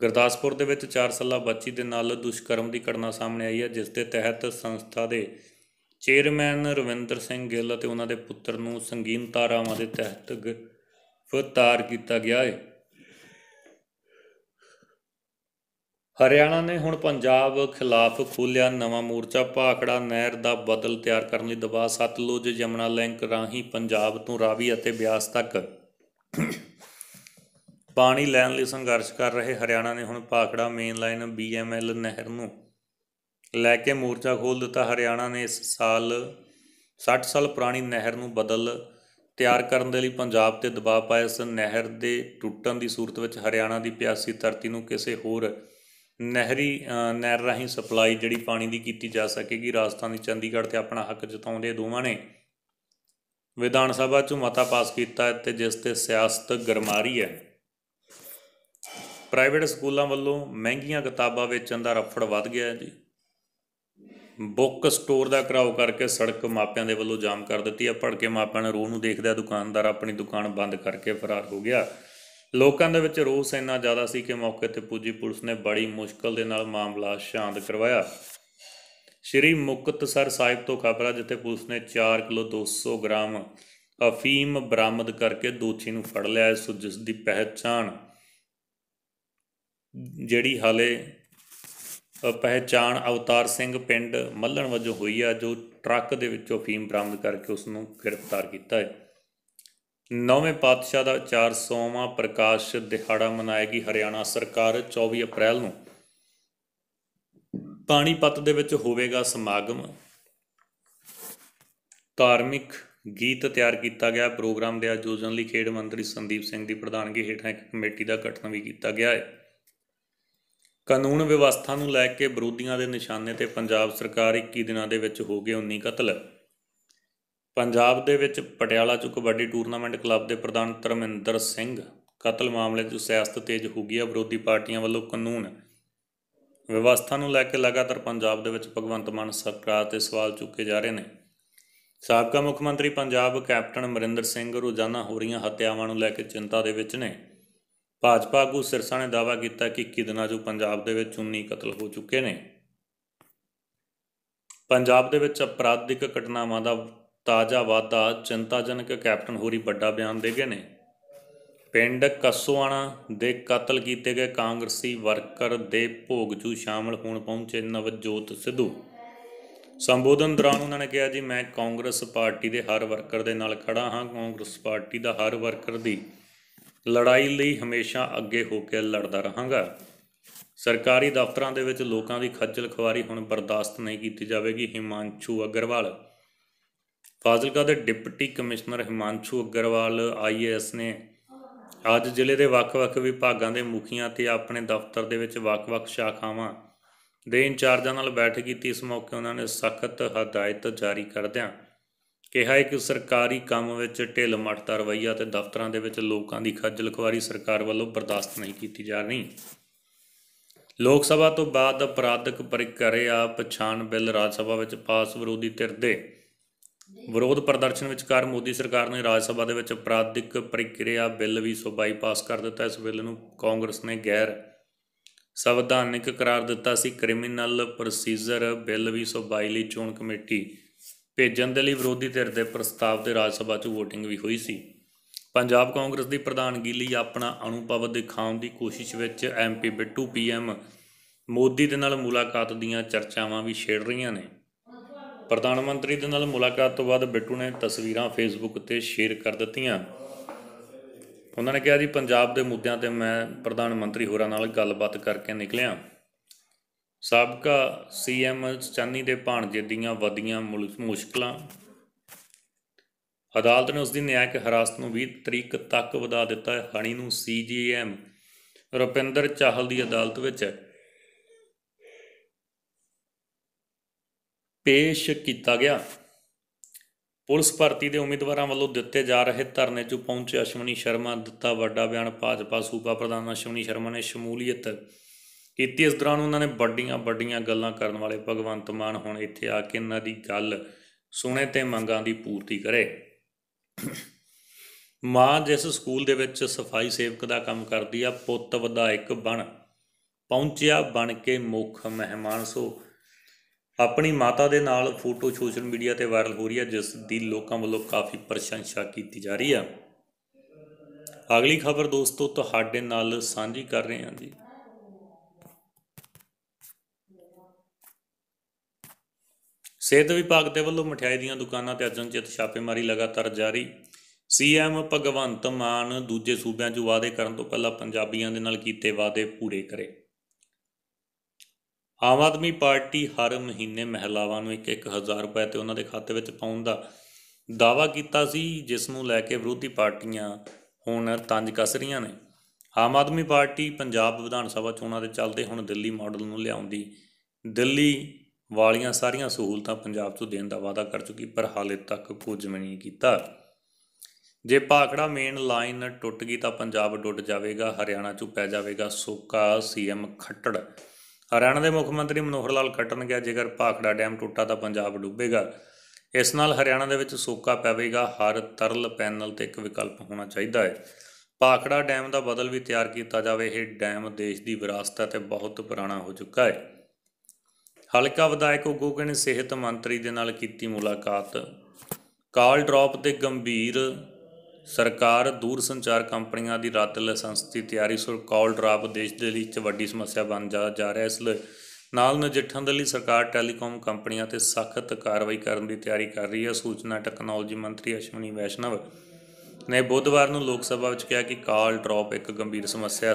ਗੁਰਦਾਸਪੁਰ ਦੇ ਵਿੱਚ 4 ਸਾਲਾ ਬੱਚੀ ਦੇ ਨਾਲ ਦੁਸ਼ਕਰਮ ਦੀ ਘਟਨਾ ਸਾਹਮਣੇ ਆਈ ਹੈ ਜਿਸ ਦੇ ਤਹਿਤ ਸੰਸਥਾ ਦੇ ਚੇਅਰਮੈਨ ਰਵਿੰਦਰ ਸਿੰਘ ਗਿੱਲ ਅਤੇ ਉਹਨਾਂ ਦੇ ਪੁੱਤਰ ਨੂੰ ਸੰਗੀਨ ਤਾਰਾਵਾਂ ਦੇ ਤਹਿਤ ਫਤਾਰ ਕੀਤਾ ਗਿਆ ਹੈ ਹਰਿਆਣਾ ਨੇ ਹੁਣ ਪੰਜਾਬ ਖਿਲਾਫ ਖੋਲਿਆ ਨਵਾਂ ਮੋਰਚਾ ਭਾਖੜਾ ਨਹਿਰ ਦਾ ਬਦਲ ਤਿਆਰ ਕਰਨ ਲਈ ਦਬਾਅ ਸਤਲੁਜ ਜਮਨਾ ਲਿੰਕ ਰਾਹੀਂ ਪੰਜਾਬ ਤੋਂ ਰਾਵੀ ਅਤੇ ਬਿਆਸ ਤੱਕ ਪਾਣੀ ਲੈਣ ਲਈ ਸੰਘਰਸ਼ ਕਰ ਰਹੇ ਹਰਿਆਣਾ ਨੇ ਹੁਣ ਭਾਖੜਾ ਮੇਨ ਲਾਈਨ ਬੀਐਮਐਲ ਨਹਿਰ ਨੂੰ ਲੈ ਕੇ ਮੋਰਚਾ ਖੋਲ ਦਿੱਤਾ ਹਰਿਆਣਾ ਨੇ ਇਸ ਸਾਲ 60 ਸਾਲ ਪੁਰਾਣੀ ਨਹਿਰ ਨੂੰ ਬਦਲ ਤਿਆਰ ਕਰਨ ਦੇ ਲਈ ਪੰਜਾਬ ਤੇ ਦਬਾਅ ਪਾਇਆ ਸਨ ਨਹਿਰ ਦੇ ਟੁੱਟਣ ਦੀ ਸੂਰਤ ਵਿੱਚ ਹਰਿਆਣਾ ਦੀ ਪਿਆਸੀ ਧਰਤੀ ਨੂੰ ਕਿਸੇ ਹੋਰ ਨਹਿਰੀ ਨਹਿਰ ਰਾਹੀਂ ਸਪਲਾਈ ਜਿਹੜੀ ਪਾਣੀ ਦੀ ਕੀਤੀ ਜਾ ਸਕੇਗੀ ਰਾਜਸਥਾਨ ਦੀ ਚੰਡੀਗੜ੍ਹ ਤੇ ਆਪਣਾ ਹੱਕ ਜਤਾਉਂਦੇ ਦੋਵਾਂ ਨੇ ਵਿਧਾਨ ਸਭਾ ਚੋਂ ਮਤਾ ਪਾਸ ਕੀਤਾ ਤੇ ਜਿਸ ਤੇ ਸਿਆਸਤ ਗਰਮਾਰੀ ਹੈ ਪ੍ਰਾਈਵੇਟ ਸਕੂਲਾਂ ਵੱਲੋਂ ਮਹਿੰਗੀਆਂ ਕਿਤਾਬਾਂ ਵੇਚਣ ਦਾ ਰਫੜ ਵੱਧ ਗਿਆ ਜੀ ਬੁੱਕ ਸਟੋਰ ਦਾ ਕਰਾਉ ਕਰਕੇ ਸੜਕ ਮਾਪਿਆਂ ਦੇ ਵੱਲੋਂ ਜਾਮ ਕਰ ਦਿੱਤੀ ਆ ਭੜਕੇ ਮਾਪਿਆਂ ਨੇ ਰੋਹ ਨੂੰ ਦੇਖਦਿਆਂ ਦੁਕਾਨਦਾਰ ਆਪਣੀ ਦੁਕਾਨ ਬੰਦ ਕਰਕੇ ਫਰਾਰ ਹੋ ਗਿਆ ਲੋਕਾਂ ਦੇ ਵਿੱਚ ਰੋਸ ਇੰਨਾ ਜ਼ਿਆਦਾ ਸੀ ਕਿ ਮੌਕੇ ਤੇ ਪੁੱਜੀ ਪੁਲਿਸ ਨੇ ਬੜੀ ਮੁਸ਼ਕਲ ਦੇ ਨਾਲ ਮਾਮਲਾ ਸ਼ਾਂਤ ਕਰਵਾਇਆ ਸ਼੍ਰੀ ਮੁਕਤਸਰ ਸਾਹਿਬ ਤੋਂ ਖਬਰ ਆ ਜਿੱਥੇ ਪੁਲਿਸ ਨੇ 4 ਕਿਲੋ 200 ਗ੍ਰਾਮ ਅਫੀਮ ਬਰਾਮਦ ਕਰਕੇ ਦੋਸ਼ੀ ਨੂੰ ਫੜ ਲਿਆ ਹੈ ਸੋ ਜਿਸ ਦੀ ਪਹਿਚਾਣ ਜਿਹੜੀ ਹਾਲੇ ਪਹਿਚਾਣ ਅਵਤਾਰ ਸਿੰਘ ਪਿੰਡ ਮੱਲਣ ਵਜੋਂ ਹੋਈ ਆ ਜੋ ਟਰੱਕ ਦੇ ਵਿੱਚੋਂ ਫੀਮ ਬਰਾਮਦ ਕਰਕੇ ਉਸ ਨੂੰ ਗ੍ਰਿਫਤਾਰ ਕੀਤਾ ਹੈ ਨੌਵੇਂ ਪਾਤਸ਼ਾਹ ਦਾ 400ਵਾਂ ਪ੍ਰਕਾਸ਼ ਦਿਹਾੜਾ ਮਨਾਏਗੀ ਹਰਿਆਣਾ ਸਰਕਾਰ 24 ਅਪ੍ਰੈਲ ਨੂੰ ਪਾਣੀਪਤ ਦੇ ਵਿੱਚ ਹੋਵੇਗਾ ਸਮਾਗਮ ਧਾਰਮਿਕ ਗੀਤ ਤਿਆਰ ਕੀਤਾ ਗਿਆ ਪ੍ਰੋਗਰਾਮ ਦੇ ਆਯੋਜਨ ਲਈ ਖੇਡ ਮੰਤਰੀ ਸੰਦੀਪ ਸਿੰਘ ਦੀ ਪ੍ਰਧਾਨਗੀ ਹੇਠਾਂ ਇੱਕ ਕਮੇਟੀ ਦਾ ਗਠਨ ਵੀ ਕੀਤਾ ਗਿਆ ਹੈ ਕਾਨੂੰਨ ਵਿਵਸਥਾ ਨੂੰ ਲੈ ਕੇ ਵਿਰੋਧੀਆਂ ਦੇ ਨਿਸ਼ਾਨੇ ਤੇ ਪੰਜਾਬ ਸਰਕਾਰ 21 ਦਿਨਾਂ ਦੇ ਵਿੱਚ ਹੋ ਗਏ 19 ਕਤਲ ਪੰਜਾਬ ਦੇ ਵਿੱਚ ਪਟਿਆਲਾ 'ਚ ਕਬੱਡੀ ਟੂਰਨਾਮੈਂਟ ਕਲੱਬ ਦੇ ਪ੍ਰਧਾਨ ਤਰਮਿੰਦਰ ਸਿੰਘ ਕਤਲ ਮਾਮਲੇ 'ਚ ਸਿਆਸਤ ਤੇਜ਼ ਹੋ ਗਈ ਹੈ ਵਿਰੋਧੀ ਪਾਰਟੀਆਂ ਵੱਲੋਂ ਕਾਨੂੰਨ ਵਿਵਸਥਾ ਨੂੰ ਲੈ ਕੇ ਲਗਾਤਾਰ ਪੰਜਾਬ ਦੇ ਵਿੱਚ ਭਗਵੰਤ ਮਾਨ ਸਰਕਾਰ ਤੇ ਸਵਾਲ ਚੁੱਕੇ ਜਾ ਰਹੇ ਨੇ ਸਾਬਕਾ ਮੁੱਖ ਮੰਤਰੀ ਪੰਜਾਬ ਕੈਪਟਨ ਅਮਰਿੰਦਰ ਸਿੰਘ ਰੋਜ਼ਾਨਾ ਹੋ ਰਹੀਆਂ ਹੱਤਿਆਵਾਂ ਨੂੰ ਲੈ ਕੇ ਚਿੰਤਾ ਦੇ ਵਿੱਚ ਨੇ ਭਾਜਪਾ ਆਗੂ ਸਿਰਸਾ ਨੇ ਦਾਅਵਾ ਕੀਤਾ ਕਿ ਦਿਨਾਂ ਜੋ ਪੰਜਾਬ ਦੇ ਵਿੱਚ 19 ਕਤਲ ਹੋ ਚੁੱਕੇ ਨੇ ਪੰਜਾਬ ਦੇ ਵਿੱਚ ਅਪਰਾਧਿਕ ਘਟਨਾਵਾਂ ਦਾ ਤਾਜ਼ਾ ਵਾਧਾ ਚਿੰਤਾਜਨਕ ਕੈਪਟਨ ਹੋਰੀ ਵੱਡਾ ਬਿਆਨ ਦੇ ਗਏ ਨੇ ਪਿੰਡ ਕਸੋਆਣਾ ਦੇ ਕਤਲ ਕੀਤੇ ਗਏ ਕਾਂਗਰਸੀ ਵਰਕਰ ਦੇ ਚੂ ਸ਼ਾਮਲ ਹੋਣ ਪਹੁੰਚੇ ਨਵਜੋਤ ਸਿੱਧੂ ਸੰਬੋਧਨ ਦੌਰਾਨ ਉਹਨਾਂ ਨੇ ਕਿਹਾ ਜੀ ਮੈਂ ਕਾਂਗਰਸ ਪਾਰਟੀ ਦੇ ਹਰ ਵਰਕਰ ਦੇ ਨਾਲ ਖੜਾ ਹਾਂ ਕਾਂਗਰਸ ਪਾਰਟੀ ਦਾ ਹਰ ਵਰਕਰ ਦੀ ਲੜਾਈ ਲਈ ਹਮੇਸ਼ਾ ਅੱਗੇ ਹੋ ਕੇ ਲੜਦਾ ਰਹਾਂਗਾ ਸਰਕਾਰੀ ਦਫ਼ਤਰਾਂ ਦੇ ਵਿੱਚ ਲੋਕਾਂ ਦੀ ਖੱਜਲ ਖਵਾਰੀ ਹੁਣ ਬਰਦਾਸ਼ਤ ਨਹੀਂ ਕੀਤੀ ਜਾਵੇਗੀ ਹਿਮਾਂਸ਼ੂ ਅਗਰਵਾਲ ਫਾਜ਼ਿਲਕਾ ਦੇ deputy commissioner Himanshu Agarwal IAS ਨੇ ਅੱਜ ਜ਼ਿਲ੍ਹੇ ਦੇ ਵੱਖ-ਵੱਖ ਵਿਭਾਗਾਂ ਦੇ ਮੁਖੀਆਂ ਤੇ ਆਪਣੇ ਦਫ਼ਤਰ ਦੇ ਵਿੱਚ ਵੱਖ-ਵੱਖ ਸ਼ਾਖਾਵਾਂ ਦੇ ਇੰਚਾਰਜਾਂ ਨਾਲ ਬੈਠਕ ਕੀਤੀ ਇਸ ਮੌਕੇ ਉਹਨਾਂ ਨੇ ਸਖਤ ਹਦਾਇਤ ਜਾਰੀ ਕਰਦਿਆਂ ਕਿਹਾ ਹੈ ਕਿ ਸਰਕਾਰੀ ਕੰਮ ਵਿੱਚ ਢਿੱਲ ਮੱਠ ਦਾ ਰਵਈਆ ਤੇ ਦਫ਼ਤਰਾਂ ਦੇ ਵਿੱਚ ਲੋਕਾਂ ਦੀ ਖੱਜਲ ਖੁਆਰੀ ਸਰਕਾਰ ਵੱਲੋਂ ਬਰਦਾਸ਼ਤ ਨਹੀਂ ਕੀਤੀ ਜਾ ਰਹੀ ਲੋਕ ਸਭਾ ਤੋਂ ਬਾਅਦ ਅਪਰਾਧਕ ਪ੍ਰਕਿਰਿਆ ਪਛਾਣ ਬਿੱਲ ਰਾਜ ਸਭਾ ਵਿੱਚ ਪਾਸ ਵਿਰੋਧੀ ਧਿਰ ਦੇ ਵਿਰੋਧ ਪ੍ਰਦਰਸ਼ਨ ਵਿਚਕਾਰ ਮੋਦੀ ਸਰਕਾਰ ਨੇ ਰਾਜ ਸਭਾ ਦੇ ਵਿੱਚ ਅਪਰਾਧਿਕ ਪ੍ਰਕਿਰਿਆ ਬਿੱਲ ਵੀ ਸੋ ਪਾਸ ਕਰ ਦਿੱਤਾ ਇਸ ਬਿੱਲ ਨੂੰ ਕਾਂਗਰਸ ਨੇ ਗੈਰ ਸੰਵਿਧਾਨਿਕ ਕਰਾਰ ਦਿੱਤਾ ਸੀ ਕ੍ਰਿਮੀਨਲ ਪ੍ਰੋਸੀਜਰ ਬਿੱਲ ਵੀ 222 ਲਈ ਚੋਣ ਕਮੇਟੀ ਭੇਜਣ ਦੇ ਲਈ ਵਿਰੋਧੀ ਧਿਰ ਦੇ ਪ੍ਰਸਤਾਵ ਤੇ ਰਾਜ ਸਭਾ 'ਚ VOTING ਵੀ ਹੋਈ ਸੀ ਪੰਜਾਬ ਕਾਂਗਰਸ ਦੀ ਪ੍ਰਧਾਨਗੀ ਲਈ ਆਪਣਾ ਅਨੁਭਵ ਦਿਖਾਉਣ ਦੀ ਕੋਸ਼ਿਸ਼ ਵਿੱਚ ਐਮਪੀ ਬਿੱਟੂ ਪੀਐਮ ਮੋਦੀ ਦੇ ਨਾਲ ਮੁਲਾਕਾਤ ਦੀਆਂ ਚਰਚਾਵਾਂ ਵੀ ਛੇੜ ਰਹੀਆਂ ਨੇ ਪ੍ਰਧਾਨ ਮੰਤਰੀ ਦੇ ਨਾਲ ਮੁਲਾਕਾਤ ਤੋਂ ਬਾਅਦ ਬਿੱਟੂ ਨੇ ਤਸਵੀਰਾਂ ਫੇਸਬੁੱਕ ਤੇ ਸ਼ੇਅਰ ਕਰ ਦਿੱਤੀਆਂ ਉਹਨਾਂ ਨੇ ਕਿਹਾ ਜੀ ਪੰਜਾਬ ਦੇ ਮੁੱਦਿਆਂ ਤੇ ਮੈਂ ਪ੍ਰਧਾਨ ਮੰਤਰੀ ਹੋਰਾਂ ਨਾਲ ਗੱਲਬਾਤ ਕਰਕੇ ਨਿਕਲਿਆ ਸਾਬਕਾ ਸੀਐਮ ਚੰਨੀ ਦੇ ਭਾਣਜੇ ਦੀਆਂ ਵਧੀਆਂ ਮੁਸ਼ਕਲਾਂ ਅਦਾਲਤ ਨੇ ਉਸ ਦੀ ਨਿਆਇਕ ਹਰਾਸਤ ਨੂੰ 20 ਤਰੀਕ ਤੱਕ ਵਧਾ ਦਿੱਤਾ ਹੈ ਹਣੀ ਨੂੰ ਸੀਜੀਐਮ ਰੁਪਿੰਦਰ ਚਾਹਲ ਦੀ ਅਦਾਲਤ ਵਿੱਚ ਪੇਸ਼ ਕੀਤਾ ਗਿਆ ਪੁਲਿਸ ਭਰਤੀ ਦੇ ਉਮੀਦਵਾਰਾਂ ਵੱਲੋਂ ਦਿੱਤੇ ਜਾ ਰਹੇ ਧਰਨੇ 'ਚ ਪਹੁੰਚੇ ਅਸ਼ਵਨੀ ਸ਼ਰਮਾ ਦਿੱਤਾ ਵੱਡਾ ਬਿਆਨ ਭਾਜਪਾ ਸੂਬਾ ਪ੍ਰਧਾਨ ਅਸ਼ਵਨੀ ਸ਼ਰਮਾ ਨੇ ਸ਼ਮੂਲੀਅਤ ਕੀਤੀ ਇਸ ਦੌਰਾਨ ਉਹਨਾਂ ਨੇ ਵੱਡੀਆਂ ਵੱਡੀਆਂ ਗੱਲਾਂ ਕਰਨ ਵਾਲੇ ਭਗਵੰਤ ਮਾਨ ਹੁਣ ਇੱਥੇ ਆ ਕੇ ਇਹਨਾਂ ਦੀ ਗੱਲ ਸੁਣੇ ਤੇ ਮੰਗਾਂ ਦੀ ਪੂਰਤੀ ਕਰੇ ਮਾਂ ਜਿਸ ਸਕੂਲ ਦੇ ਵਿੱਚ ਸਫਾਈ ਸੇਵਕ ਦਾ ਕੰਮ ਕਰਦੀ ਆ ਪੁੱਤ ਵਿਧਾਇਕ ਬਣ ਪਹੁੰਚਿਆ ਬਣ ਕੇ ਮੁੱਖ ਮਹਿਮਾਨ ਸੋ ਆਪਣੀ ਮਾਤਾ ਦੇ ਨਾਲ ਫੋਟੋ ਸੋਸ਼ਲ ਮੀਡੀਆ ਤੇ ਵਾਇਰਲ ਹੋ ਰਹੀ ਆ ਜਿਸ ਦੀ ਲੋਕਾਂ ਵੱਲੋਂ ਕਾਫੀ ਪ੍ਰਸ਼ੰਸਾ ਕੀਤੀ ਜਾ ਰਹੀ ਆ ਅਗਲੀ ਖਬਰ ਦੋਸਤੋ ਤੁਹਾਡੇ ਨਾਲ ਸਾਂਝੀ ਕਰ ਰਹੇ ਹਾਂ ਜੀ ਸਿਹਤ ਵਿਭਾਗ ਦੇ ਵੱਲੋਂ ਮਠਿਆਈ ਦੀਆਂ ਦੁਕਾਨਾਂ ਤੇ ਅਜਨਚਿਤ ਛਾਪੇਮਾਰੀ ਲਗਾਤਾਰ ਜਾਰੀ ਸੀਐਮ ਭਗਵੰਤ ਮਾਨ ਦੂਜੇ ਸੂਬਿਆਂ 'ਚ ਵਾਅਦੇ ਕਰਨ ਤੋਂ ਪਹਿਲਾਂ ਪੰਜਾਬੀਆਂ ਦੇ ਨਾਲ ਕੀਤੇ ਵਾਅਦੇ ਪੂਰੇ ਕਰੇ ਆਮ ਆਦਮੀ ਪਾਰਟੀ ਹਰ ਮਹੀਨੇ ਮਹਿਲਾਵਾਂ ਨੂੰ 1-1000 ਰੁਪਏ ਤੇ ਉਹਨਾਂ ਦੇ ਖਾਤੇ ਵਿੱਚ ਪਾਉਣ ਦਾ ਦਾਵਾ ਕੀਤਾ ਸੀ ਜਿਸ ਨੂੰ ਲੈ ਕੇ ਵਿਰੋਧੀ ਪਾਰਟੀਆਂ ਹੁਣ ਤੰਜ ਕੱਸ ਰਹੀਆਂ ਨੇ ਆਮ ਆਦਮੀ ਪਾਰਟੀ ਪੰਜਾਬ ਵਿਧਾਨ ਸਭਾ ਚੋਣਾਂ ਦੇ ਚੱਲਦੇ ਹੁਣ ਦਿੱਲੀ ਮਾਡਲ ਨੂੰ ਲਿਆਉਂਦੀ ਦਿੱਲੀ ਵਾਲੀਆਂ ਸਾਰੀਆਂ ਸਹੂਲਤਾਂ ਪੰਜਾਬ ਤੋਂ ਦੇਣ ਦਾ ਵਾਅਦਾ ਕਰ ਚੁੱਕੀ ਪਰ ਹਾਲੇ ਤੱਕ ਕੁਝ ਵੀ ਨਹੀਂ ਕੀਤਾ ਜੇ ਪਾਖੜਾ ਮੇਨ ਲਾਈਨ ਟੁੱਟ ਗਈ ਤਾਂ ਪੰਜਾਬ ਡੁੱਟ ਜਾਵੇਗਾ ਹਰਿਆਣਾ ਚ ਪੈ ਜਾਵੇਗਾ ਸੋਕਾ ਸੀਐਮ ਖੱਟੜ ਹਰਿਆਣਾ ਦੇ ਮੁੱਖ ਮੰਤਰੀ ਮਨੋਹਰ ਲਾਲ ਖੱਟਣ ਗਿਆ ਜੇਕਰ ਪਾਖੜਾ ਡੈਮ ਟੁੱਟਾ ਤਾਂ ਪੰਜਾਬ ਡੁੱਬੇਗਾ ਇਸ ਨਾਲ ਹਰਿਆਣਾ ਦੇ ਵਿੱਚ ਸੋਕਾ ਪੈਵੇਗਾ ਹਰ ਤਰਲ ਪੈਨਲ ਤੇ ਇੱਕ ਵਿਕਲਪ ਹੋਣਾ ਚਾਹੀਦਾ ਹੈ ਪਾਖੜਾ ਡੈਮ ਦਾ ਬਦਲ ਵੀ ਤਿਆਰ ਕੀਤਾ ਜਾਵੇ ਇਹ ਡੈਮ ਦੇਸ਼ ਦੀ ਵਿਰਾਸਤ ਹੈ ਤੇ ਬਹੁਤ ਪੁਰਾਣਾ ਹੋ ਚੁੱਕਾ ਹੈ ਹਲਕਾ ਵਿਧਾਇਕ ਗੋਗਨ ਨੇ ਸਿਹਤ ਮੰਤਰੀ ਦੇ ਨਾਲ ਕੀਤੀ ਮੁਲਾਕਾਤ ਕਾਲ ਡ੍ਰੌਪ ਤੇ ਗੰਭੀਰ ਸਰਕਾਰ ਦੂਰ ਸੰਚਾਰ ਕੰਪਨੀਆਂ ਦੀ ਰੱਦ ਲਾਇਸੈਂਸ ਦੀ ਤਿਆਰੀ ਸੋ ਕਾਲ ਡ੍ਰੌਪ ਦੇਸ਼ ਦੇ ਲਈ ਇੱਕ ਵੱਡੀ ਸਮੱਸਿਆ ਬਣ ਜਾ ਜਾ ਰਿਹਾ ਇਸ ਲਈ ਨਾਲ ਨਜਿੱਠਣ ਦੇ ਲਈ ਸਰਕਾਰ ਟੈਲੀਕਾਮ ਕੰਪਨੀਆਂ ਤੇ ਸਖਤ ਕਾਰਵਾਈ ਕਰਨ ਦੀ ਤਿਆਰੀ ਕਰ ਰਹੀ ਹੈ ਸੂਚਨਾ ਟੈਕਨੋਲੋਜੀ ਮੰਤਰੀ ਅਸ਼ਵਨੀ ਵੈਸ਼ਨਵ ਨੇ ਬੁੱਧਵਾਰ ਨੂੰ ਲੋਕ ਸਭਾ ਵਿੱਚ ਕਿਹਾ ਕਿ ਕਾਲ ਡ੍ਰੌਪ ਇੱਕ ਗੰਭੀਰ ਸਮੱਸਿਆ ਹੈ